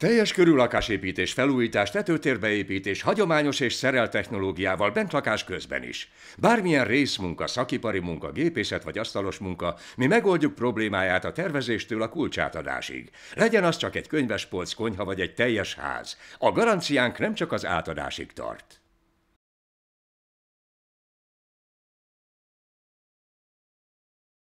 Teljes körű lakásépítés, felújítás, tetőtérbeépítés, hagyományos és szerel technológiával, bentlakás közben is. Bármilyen részmunka, szakipari munka, gépészet vagy asztalos munka, mi megoldjuk problémáját a tervezéstől a kulcsátadásig. Legyen az csak egy könyvespolc, konyha vagy egy teljes ház. A garanciánk nem csak az átadásig tart.